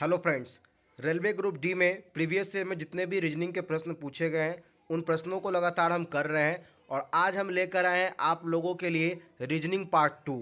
hello friends railway group D में previous year में जितने भी रीजनिंग के प्रश्न पूछे गए हैं उन प्रश्नों को लगातार हम कर रहे हैं और आज हम लेकर आए हैं आप लोगों के लिए रीजनिंग पार्ट टू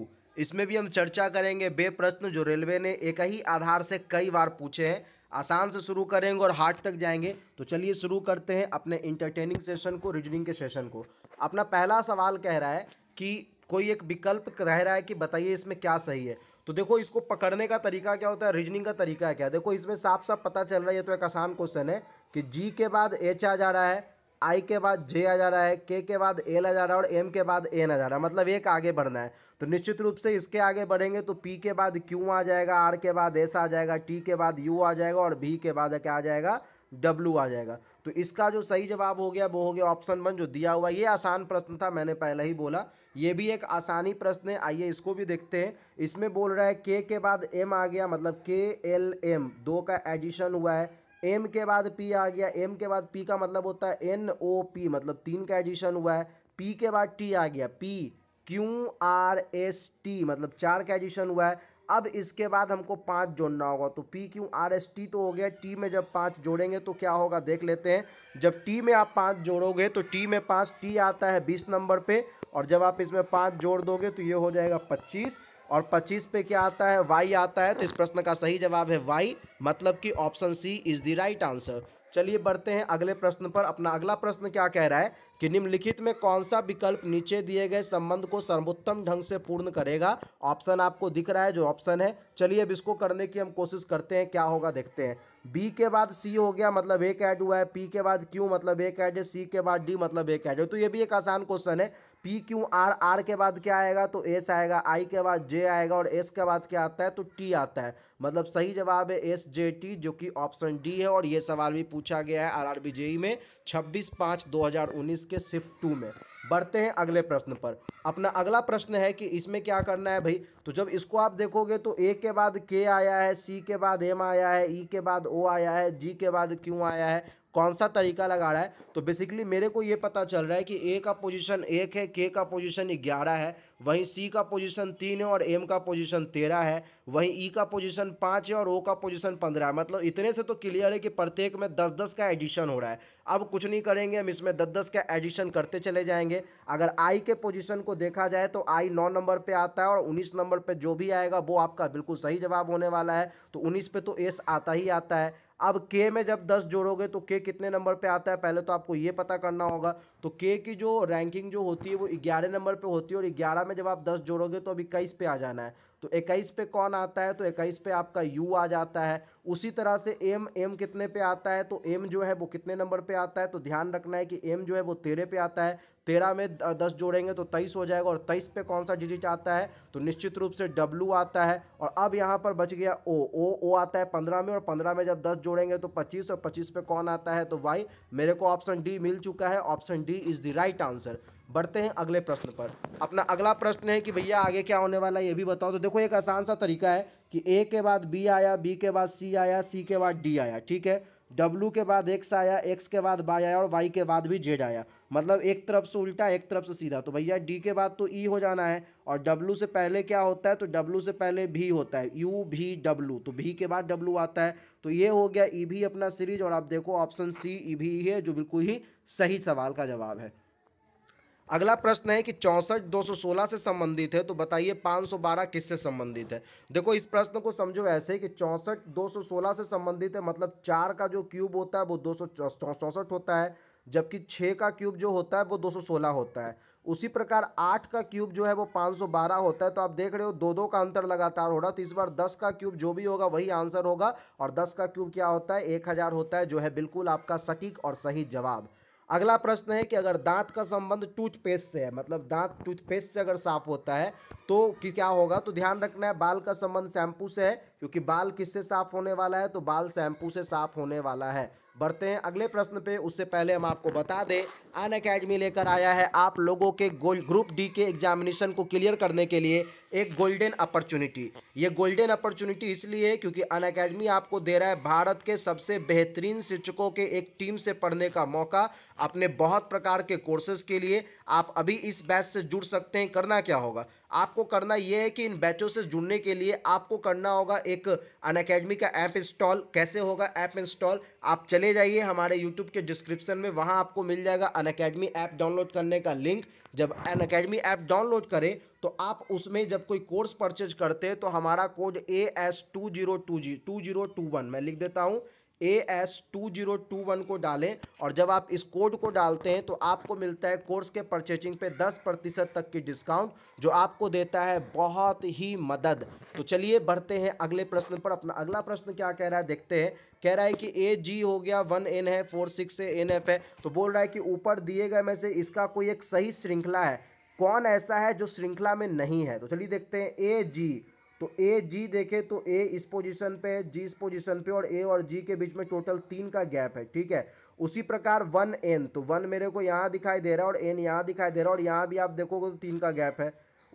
इसमें भी हम चर्चा करेंगे बे प्रश्न जो रेलवे ने एक ही आधार से कई बार पूछे हैं आसान से शुरू करेंगे और हार्ड तक जाएंगे तो चलिए शुरू करते हैं अपने इंटरटेनिंग सेशन को रीजनिंग के सेशन को अपना पहला सवाल कह रहा है कि कोई एक विकल्प कह रहा है कि बताइए इसमें क्या सही है तो देखो इसको पकड़ने का तरीका क्या होता है रीजनिंग का तरीका क्या देखो इसमें साफ साफ पता चल रहा है ये तो एक आसान क्वेश्चन है कि जी के बाद एच आ जा रहा है आई के बाद जे आ जा रहा है के के बाद एल आ जा रहा है और एम के बाद एन आ जा रहा है मतलब एक आगे बढ़ना है तो निश्चित रूप से इसके आगे बढ़ेंगे तो पी के बाद क्यू आ जाएगा आर के बाद एस आ जाएगा टी के बाद यू आ जाएगा और बी के बाद क्या आ जाएगा डब्लू आ जाएगा तो इसका जो सही जवाब हो गया वो हो गया ऑप्शन वन जो दिया हुआ ये आसान प्रश्न था मैंने पहले ही बोला ये भी एक आसानी प्रश्न है आइए इसको भी देखते हैं इसमें बोल रहा है के के बाद एम आ गया मतलब के एल एम दो का एडिशन हुआ है एम के बाद पी आ गया एम के बाद पी का मतलब होता है एन ओ पी मतलब तीन का एडिशन हुआ है पी के बाद टी आ गया P Q R S T मतलब चार का एडिशन हुआ है अब इसके बाद हमको पाँच जोड़ना होगा तो P Q R S T तो हो गया टी में जब पाँच जोड़ेंगे तो क्या होगा देख लेते हैं जब टी में आप पाँच जोड़ोगे तो टी में पाँच टी आता है बीस नंबर पे और जब आप इसमें पाँच जोड़ दोगे तो ये हो जाएगा पच्चीस और पच्चीस पे क्या आता है वाई आता है तो इस प्रश्न का सही जवाब है वाई मतलब कि option C is the right answer चलिए बढ़ते हैं अगले प्रश्न पर अपना अगला प्रश्न क्या कह रहा है कि निम्नलिखित में कौन सा विकल्प नीचे दिए गए संबंध को सर्वोत्तम ढंग से पूर्ण करेगा ऑप्शन आपको दिख रहा है जो ऑप्शन है चलिए अब इसको करने की हम कोशिश करते हैं क्या होगा देखते हैं बी के बाद सी हो गया मतलब एक ऐड हुआ है पी के बाद क्यू मतलब एक ऐड है सी के बाद डी मतलब एक ऐड है तो ये भी एक आसान क्वेश्चन है पी क्यू आर आर के बाद क्या आएगा तो एस आएगा आई के बाद जे आएगा और एस के बाद क्या आता है तो टी आता है मतलब सही जवाब है एस जे टी जो कि ऑप्शन डी है और ये सवाल भी पूछा गया है आर आर बी जे में छब्बीस पाँच दो हज़ार उन्नीस इसके शिफ्ट टू में बढ़ते हैं अगले प्रश्न पर अपना अगला प्रश्न है कि इसमें क्या करना है भाई तो जब इसको आप देखोगे तो ए के बाद के आया है सी के बाद एम आया है ई e के बाद ओ आया है जी के बाद क्यों आया है कौन सा तरीका लगा रहा है तो बेसिकली मेरे को ये पता चल रहा है कि ए का पोजीशन एक है के का पोजीशन ग्यारह है वहीं सी का पोजीशन तीन है और एम का पोजीशन तेरह है वहीं ई e का पोजीशन पाँच है और ओ का पोजीशन पंद्रह है मतलब इतने से तो क्लियर है कि प्रत्येक में दस दस का एडिशन हो रहा है अब कुछ नहीं करेंगे हम इसमें दस दस का एडिशन करते चले जाएंगे आएंगे अगर आई के पोजीशन को देखा जाए तो आई नौ नंबर पे आता है और उन्नीस नंबर पे जो भी आएगा वो आपका बिल्कुल सही जवाब होने वाला है तो उन्नीस पे तो एस आता ही आता है अब के में जब दस जोड़ोगे तो के कितने नंबर पे आता है पहले तो आपको ये पता करना होगा तो के की जो रैंकिंग जो होती है वो ग्यारह नंबर पे होती है और ग्यारह में जब आप दस जोड़ोगे तो अब इक्कीस पे आ जाना है तो इक्कीस पे कौन आता है तो इक्कीस पे आपका यू आ जाता है उसी तरह से एम एम कितने पे आता है तो एम जो है वो कितने नंबर पे आता है तो ध्यान रखना है कि एम जो है वो तेरह पे आता है तेरह में दस जोड़ेंगे तो तेईस हो जाएगा और तेईस पे कौन सा डिजिट आता है तो निश्चित रूप से डब्लू आता है और अब यहाँ पर बच गया ओ ओ ओ आता है पंद्रह में और पंद्रह में जब दस जोड़ेंगे तो पच्चीस और पच्चीस पे कौन आता है तो वाई मेरे को ऑप्शन डी मिल चुका है option D is the right answer बढ़ते हैं अगले प्रश्न पर अपना अगला प्रश्न है कि भैया आगे क्या होने वाला है ये भी बताओ तो देखो एक आसान सा तरीका है कि ए के बाद बी आया बी के बाद सी आया सी के बाद डी आया ठीक है डब्लू के बाद एक्स आया एक्स के बाद वाई आया और वाई के बाद भी जेड आया मतलब एक तरफ से उल्टा एक तरफ से सीधा तो भैया डी के बाद तो ई e हो जाना है और डब्लू से पहले क्या होता है तो डब्लू से पहले भी होता है यू भी डब्लू तो भी के बाद डब्लू आता है तो ये हो गया ई e, भी अपना सीरीज और आप देखो ऑप्शन सी ई भी है जो बिल्कुल ही सही सवाल का जवाब है अगला प्रश्न है कि चौंसठ दो सौ सोलह से संबंधित है तो बताइए पाँच सौ बारह किससे संबंधित है देखो इस प्रश्न को समझो ऐसे कि चौंसठ दो सौ सोलह से संबंधित है मतलब चार का जो क्यूब होता है वो दो सौ चौंसठ होता है जबकि छः का क्यूब जो होता है वो दो सौ सोलह होता है उसी प्रकार आठ का क्यूब जो है वो पाँच सौ बारह होता है तो आप देख रहे हो दो दो का अंतर लगातार हो रहा है तो इस बार दस का क्यूब जो भी होगा वही आंसर होगा और दस का क्यूब क्या होता है एक हज़ार होता है जो है बिल्कुल आपका सटीक और सही जवाब अगला प्रश्न है कि अगर दांत का संबंध टूथपेस्ट से है मतलब दांत टूथपेस्ट से अगर साफ होता है तो क्या होगा तो ध्यान रखना है बाल का संबंध शैम्पू से है क्योंकि बाल किससे साफ होने वाला है तो बाल शैम्पू से साफ होने वाला है बढ़ते हैं अगले प्रश्न पे उससे पहले हम आपको बता दें अन अकेडमी लेकर आया है आप लोगों के गोल ग्रुप डी के एग्जामिनेशन को क्लियर करने के लिए एक गोल्डन अपॉर्चुनिटी ये गोल्डन अपॉर्चुनिटी इसलिए है क्योंकि अन अकेडमी आपको दे रहा है भारत के सबसे बेहतरीन शिक्षकों के एक टीम से पढ़ने का मौका अपने बहुत प्रकार के कोर्सेज के लिए आप अभी इस बैच से जुड़ सकते हैं करना क्या होगा आपको करना यह है कि इन बैचों से जुड़ने के लिए आपको करना होगा एक अन अकेडमी का ऐप इंस्टॉल कैसे होगा ऐप इंस्टॉल आप चले जाइए हमारे यूट्यूब के डिस्क्रिप्शन में वहाँ आपको मिल जाएगा अन अकेडमी ऐप डाउनलोड करने का लिंक जब अन अकेडमी ऐप डाउनलोड करें तो आप उसमें जब कोई कोर्स परचेज करते हैं तो हमारा code A S two zero two G two zero two one मैं लिख देता हूँ A S two zero two one को डालें और जब आप इस कोड को डालते हैं तो आपको मिलता है कोर्स के परचेजिंग पे दस प्रतिशत तक की डिस्काउंट जो आपको देता है बहुत ही मदद तो चलिए बढ़ते हैं अगले प्रश्न पर अपना अगला प्रश्न क्या कह रहा है देखते हैं कह रहा है कि ए जी हो गया वन एन है फोर सिक्स है एन एफ है तो बोल रहा है कि ऊपर दिए गए में से इसका कोई एक सही श्रृंखला है कौन ऐसा है जो श्रृंखला में नहीं है तो चलिए देखते हैं ए जी तो ए जी देखे तो ए इस पोजीशन पे जी इस पोजीशन पे और ए और जी के बीच में टोटल तीन का गैप है ठीक है उसी प्रकार वन एन तो वन मेरे को यहाँ दिखाई दे रहा है और एन यहाँ दिखाई दे रहा है और यहाँ भी आप देखोगे तो तीन का गैप है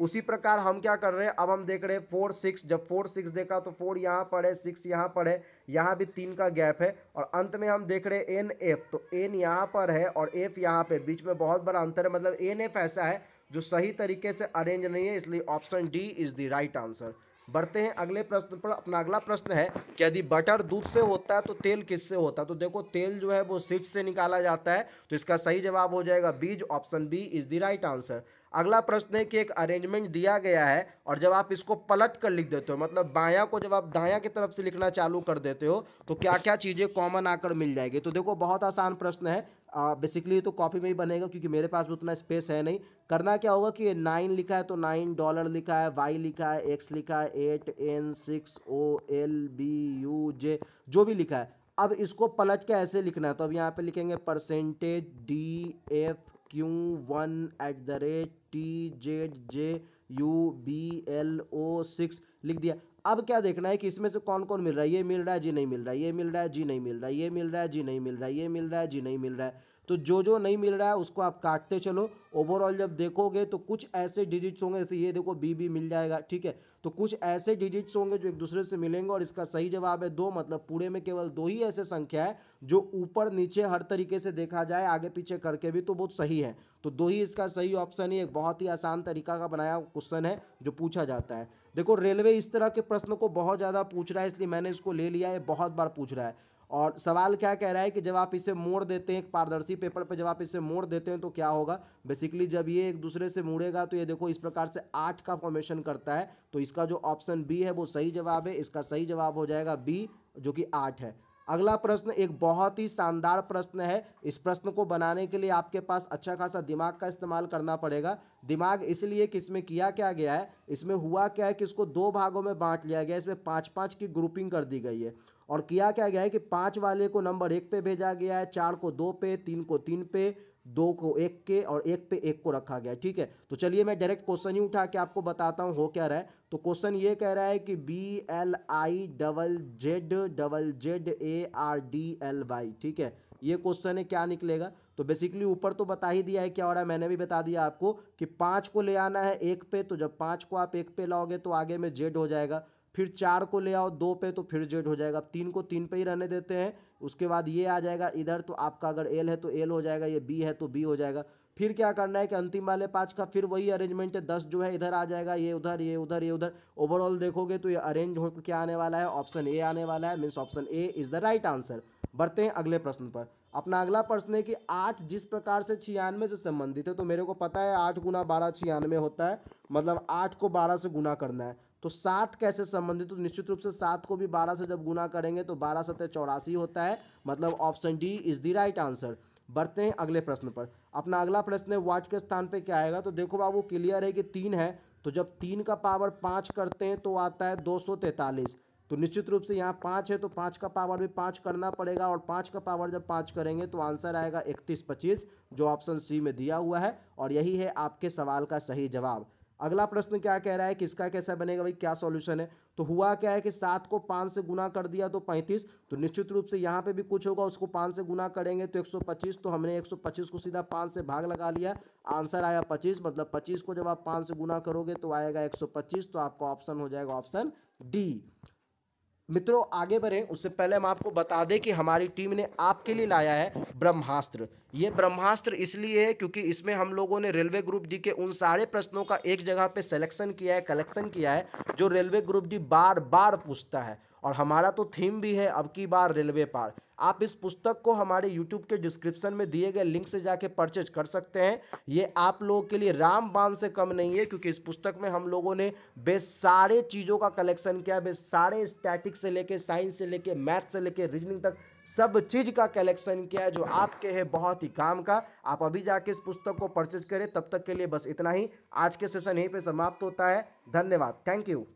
उसी प्रकार हम क्या कर रहे हैं अब हम देख रहे हैं फोर सिक्स जब फोर सिक्स देखा तो फोर यहाँ पर है सिक्स यहाँ पर है यहाँ भी तीन का गैप है और अंत में हम देख रहे हैं एन एफ तो एन यहाँ पर है और एफ यहाँ पे बीच में बहुत बड़ा अंतर है मतलब एन एफ ऐसा है जो सही तरीके से अरेंज नहीं है इसलिए option D is the right answer बढ़ते हैं अगले प्रश्न पर अपना अगला प्रश्न है कि यदि बटर दूध से होता है तो तेल किससे होता है तो देखो तेल जो है वो सीट से निकाला जाता है तो इसका सही जवाब हो जाएगा बीज option B is the right answer अगला प्रश्न है कि एक अरेंजमेंट दिया गया है और जब आप इसको पलट कर लिख देते हो मतलब बायां को जब आप दायां की तरफ से लिखना चालू कर देते हो तो क्या क्या चीज़ें कॉमन आकर मिल जाएगी तो देखो बहुत आसान प्रश्न है बेसिकली तो कॉपी में ही बनेगा क्योंकि मेरे पास भी उतना स्पेस है नहीं करना क्या होगा कि नाइन लिखा है तो नाइन डॉलर लिखा है वाई लिखा है एक्स लिखा है eight N six O L B U J जो भी लिखा है अब इसको पलट के ऐसे लिखना है तो अब यहाँ पे लिखेंगे percentage D F Q one at the rate T Z J U B L O six लिख दिया अब क्या देखना है कि इसमें से कौन कौन मिल रहा है ये मिल रहा है जी नहीं मिल रहा है ये मिल रहा है जी नहीं मिल रहा है ये मिल रहा है जी नहीं मिल रहा है ये मिल रहा है जी नहीं मिल रहा है तो जो जो नहीं मिल रहा है उसको आप काटते चलो ओवरऑल जब देखोगे तो कुछ ऐसे डिजिट्स होंगे जैसे ये देखो बी बी मिल जाएगा ठीक है तो कुछ ऐसे डिजिट्स होंगे जो एक दूसरे से मिलेंगे और इसका सही जवाब है दो मतलब पूरे में केवल दो ही ऐसे संख्या है जो ऊपर नीचे हर तरीके से देखा जाए आगे पीछे करके भी तो बहुत सही है तो दो ही इसका सही ऑप्शन ही एक बहुत ही आसान तरीका का बनाया क्वेश्चन है जो पूछा जाता है देखो रेलवे इस तरह के प्रश्न को बहुत ज़्यादा पूछ रहा है इसलिए मैंने इसको ले लिया है बहुत बार पूछ रहा है और सवाल क्या कह रहा है कि जब आप इसे मोड़ देते हैं एक पारदर्शी पेपर पर जब आप इसे मोड़ देते हैं तो क्या होगा बेसिकली जब ये एक दूसरे से मुड़ेगा तो ये देखो इस प्रकार से आठ का फॉर्मेशन करता है तो इसका जो ऑप्शन बी है वो सही जवाब है इसका सही जवाब हो जाएगा बी जो कि आठ है अगला प्रश्न एक बहुत ही शानदार प्रश्न है इस प्रश्न को बनाने के लिए आपके पास अच्छा खासा दिमाग का इस्तेमाल करना पड़ेगा दिमाग इसलिए कि इसमें किया क्या गया है इसमें हुआ क्या है कि इसको दो भागों में बांट लिया गया है इसमें पाँच पाँच की ग्रुपिंग कर दी गई है और किया क्या गया है कि पाँच वाले को नंबर एक पे भेजा गया है चार को दो पे तीन को तीन पे दो को एक के और एक पे एक को रखा गया ठीक है तो चलिए मैं डायरेक्ट क्वेश्चन ही उठा के आपको बताता हूँ हो क्या रहा है तो क्वेश्चन ये कह रहा है कि B L I double Z double Z A R D L Y ठीक है ये क्वेश्चन है क्या निकलेगा तो बेसिकली ऊपर तो बता ही दिया है क्या हो रहा है मैंने भी बता दिया आपको कि पाँच को ले आना है एक पे तो जब पाँच को आप एक पे लाओगे तो आगे में जेड हो जाएगा फिर चार को ले आओ दो पे तो फिर जेड हो जाएगा तीन को तीन पे ही रहने देते हैं उसके बाद ये आ जाएगा इधर तो आपका अगर एल है तो एल हो जाएगा ये बी है तो बी हो जाएगा फिर क्या करना है कि अंतिम वाले पाँच का फिर वही अरेंजमेंट है दस जो है इधर आ जाएगा ये उधर ये उधर ये उधर ओवरऑल देखोगे तो ये अरेंज हो क्या आने वाला है ऑप्शन ए आने वाला है means option A is the right answer बढ़ते हैं अगले प्रश्न पर अपना अगला प्रश्न है कि आठ जिस प्रकार से छियानवे से संबंधित है तो मेरे को पता है आठ गुना बारह छियानवे होता है मतलब आठ को बारह से गुना करना है तो सात कैसे संबंधित तो निश्चित रूप से सात को भी बारह से जब गुना करेंगे तो बारह सत्य चौरासी होता है मतलब option D is the right answer बढ़ते हैं अगले प्रश्न पर अपना अगला प्रश्न है वाच के स्थान पे क्या आएगा तो देखो बाबू क्लियर है कि तीन है तो जब तीन का पावर पाँच करते हैं तो आता है दो सौ तैंतालीस तो निश्चित रूप से यहाँ पाँच है तो पाँच का पावर भी पाँच करना पड़ेगा और पाँच का पावर जब पाँच करेंगे तो आंसर आएगा इकतीस पच्चीस जो ऑप्शन सी में दिया हुआ है और यही है आपके सवाल का सही जवाब अगला प्रश्न क्या कह रहा है किसका कैसा बनेगा भाई क्या सॉल्यूशन है तो हुआ क्या है कि सात को पाँच से गुना कर दिया तो पैंतीस तो निश्चित रूप से यहाँ पे भी कुछ होगा उसको पाँच से गुना करेंगे तो एक सौ पच्चीस तो हमने एक सौ पच्चीस को सीधा पाँच से भाग लगा लिया आंसर आया पच्चीस मतलब पच्चीस को जब आप पाँच से गुना करोगे तो आएगा पच्चीस तो आपका ऑप्शन हो जाएगा ऑप्शन डी मित्रों आगे बढ़ें उससे पहले हम आपको बता दें कि हमारी टीम ने आपके लिए लाया है ब्रह्मास्त्र ये ब्रह्मास्त्र इसलिए है क्योंकि इसमें हम लोगों ने रेलवे ग्रुप डी के उन सारे प्रश्नों का एक जगह पे सिलेक्शन किया है कलेक्शन किया है जो रेलवे ग्रुप डी बार बार पूछता है और हमारा तो थीम भी है अब की बार रेलवे पार आप इस पुस्तक को हमारे यूट्यूब के डिस्क्रिप्शन में दिए गए लिंक से जाके परचेज कर सकते हैं ये आप लोगों के लिए राम से कम नहीं है क्योंकि इस पुस्तक में हम लोगों ने बे सारे चीज़ों का कलेक्शन किया बे सारे स्टैटिक से लेके साइंस से लेके मैथ से लेके रीजनिंग तक सब चीज़ का कलेक्शन किया है जो आपके है बहुत ही काम का आप अभी जाके इस पुस्तक को परचेज करें तब तक के लिए बस इतना ही आज के सेशन यहीं पे समाप्त होता है धन्यवाद थैंक यू